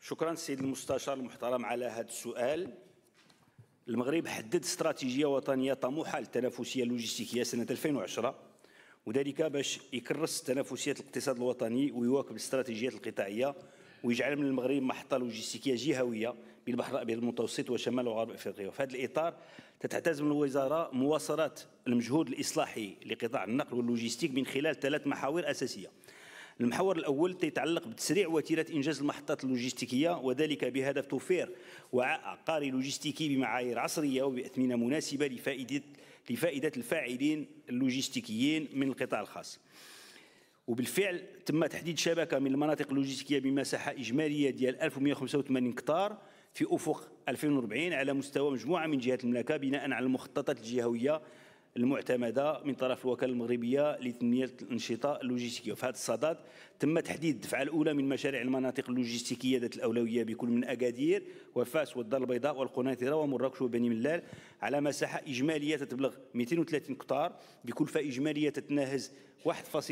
شكرا السيد المستشار المحترم على هذا السؤال المغرب حدد استراتيجية وطنية طموحة للتنافسية اللوجستيكية سنة 2010 وذلك باش يكرس تنافسية الاقتصاد الوطني ويواكب الاستراتيجيات القطاعية ويجعل من المغرب محطة لوجستيكية جهوية بالبحر الأبيض المتوسط وشمال وغرب أفريقيا وفي هذا الإطار تتعتزم الوزارة مواصلة المجهود الإصلاحي لقطاع النقل واللوجستيك من خلال ثلاث محاور أساسية المحور الأول تيتعلق بتسريع وتيرة إنجاز المحطات اللوجستيكية وذلك بهدف توفير وعاء عقاري لوجستيكي بمعايير عصرية وبأثمنة مناسبة لفائدة لفائدة الفاعلين اللوجستيكيين من القطاع الخاص وبالفعل تم تحديد شبكة من المناطق اللوجستيكية بمساحة إجمالية ديال 1185 هكتار في أفق 2040 على مستوى مجموعة من جهات المملكة بناء على المخططات الجهوية المعتمده من طرف الوكاله المغربيه لتنميه الانشطه اللوجستيكيه وفي هذا الصدد تم تحديد الدفعه الاولى من مشاريع المناطق اللوجستيكيه ذات الاولويه بكل من اكادير وفاس والدار البيضاء والقنيطره ومراكش وبني ملال على مساحه اجماليه تبلغ 230 قطار بكلفه اجماليه تتناهز 1.2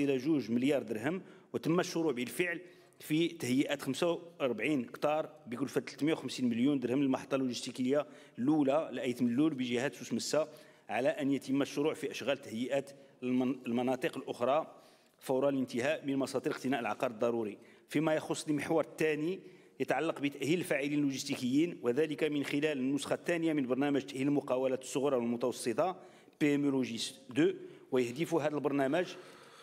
مليار درهم وتم الشروع بالفعل في تهيئه 45 قطار بكلفه 350 مليون درهم للمحطه اللوجستيكيه الاولى لايت اللول بجهه سوس مسا على أن يتم الشروع في أشغال تهيئة المناطق الأخرى فور الانتهاء من مساطر اقتناء العقار الضروري فيما يخص المحور الثاني يتعلق بتأهيل الفاعلين اللوجستيكيين وذلك من خلال النسخة الثانية من برنامج تأهيل المقاولات الصغرى والمتوسطة بي ام لوجيست 2 ويهدف هذا البرنامج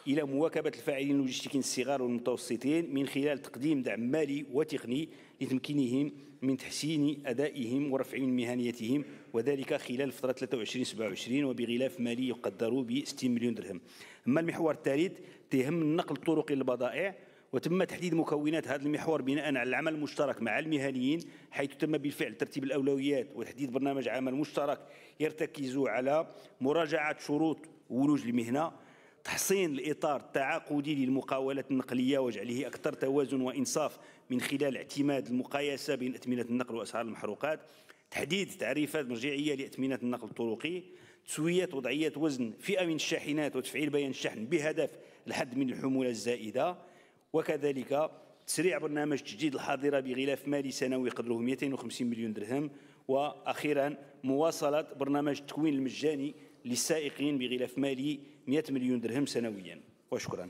إلى مواكبة الفاعلين اللوجستيكيين الصغار والمتوسطين من خلال تقديم دعم مالي وتقني لتمكينهم من تحسين أدائهم ورفع من مهنيتهم وذلك خلال فترة 23-27 وبغلاف مالي يقدر ب 60 مليون درهم أما المحور الثالث تهم النقل الطرقي للبضائع وتم تحديد مكونات هذا المحور بناء على العمل المشترك مع المهنيين حيث تم بالفعل ترتيب الاولويات وتحديد برنامج عمل مشترك يرتكز على مراجعه شروط ولوج المهنه تحصين الإطار التعاقدي للمقاولات النقلية وجعله أكثر توازن وإنصاف من خلال اعتماد المقايسة بين أثمنة النقل وأسعار المحروقات تحديد تعريفات مرجعية لأثمنة النقل الطرقي تسوية وضعية وزن فئة من الشاحنات وتفعيل بيان الشحن بهدف الحد من الحمولة الزائدة وكذلك تسريع برنامج تجديد الحاضرة بغلاف مالي سنوي قدره 250 مليون درهم وأخيرا مواصلة برنامج التكوين المجاني للسائقين بغلاف مالي 100 مليون درهم سنويا وشكرا